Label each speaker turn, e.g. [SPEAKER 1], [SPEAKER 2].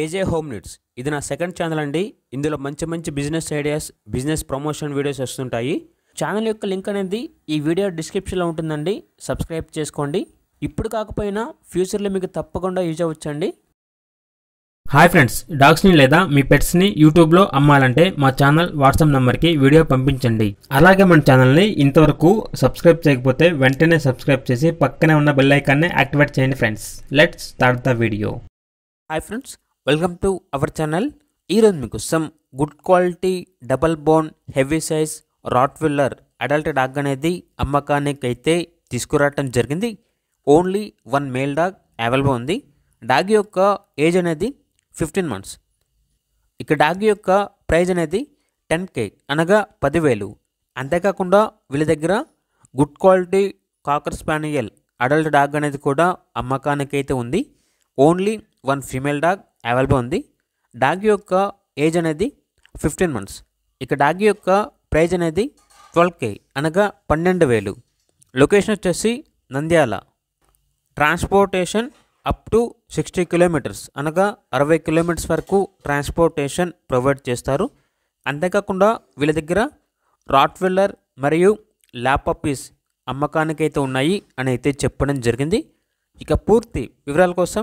[SPEAKER 1] ఏజే home needs ఇది నా second channel అండి ఇందులో మంచి మంచి business ideas business promotion videos వస్తుంటాయి ఛానల్ యొక్క లింక్ అనేది ఈ వీడియో డిస్క్రిప్షన్లో ఉంటుందండి సబ్స్క్రైబ్ చేసుకోండి ఇప్పుడు కాకపోయినా ఫ్యూచర్లో మీకు తప్పకుండా యూజ్ అవ్వచ్చండి హాయ్ ఫ్రెండ్స్ డాగ్స్ని లేదా మీ పెట్స్ని యూట్యూబ్లో అమ్మాలంటే మా ఛానల్ వాట్సాప్ నెంబర్కి వీడియో పంపించండి అలాగే మన ఛానల్ని ఇంతవరకు సబ్స్క్రైబ్ చేయకపోతే వెంటనే సబ్స్క్రైబ్ చేసి పక్కనే ఉన్న బెల్ ఐకాన్ని యాక్టివేట్ చేయండి friends let's start the video hi friends welcome to our channel ఈరోజు some good quality double bone heavy size rottweiler adult dog అనేది అమ్మకానికి అయితే తీసుకురావటం జరిగింది only one male dog available ఉంది డాగ్ యొక్క ఏజ్ అనేది ఫిఫ్టీన్ మంత్స్ ఇక డాగ్ యొక్క ప్రైజ్ అనేది టెన్ కే అనగా పదివేలు అంతేకాకుండా వీళ్ళ దగ్గర good quality cocker spaniel adult dog అనేది కూడా అమ్మకానికి అయితే ఉంది only one female dog available ఉంది డాగ్ యొక్క ఏజ్ అనేది ఫిఫ్టీన్ మంత్స్ ఇక డాగ్ యొక్క ప్రైజ్ అనేది ట్వెల్వ్ కే అనగా పన్నెండు వేలు లొకేషన్ వచ్చేసి Nandyal transportation up to sixty kilometres అనగా అరవై కిలోమీటర్స్ వరకు ట్రాన్స్పోర్టేషన్ ప్రొవైడ్ చేస్తారు అంతేకాకుండా వీళ్ళ దగ్గర రాట్వెల్లర్ మరియు అమ్మకానికి అమ్మకానికైతే ఉన్నాయి అని అయితే చెప్పడం జరిగింది ఇక పూర్తి వివరాల కోసం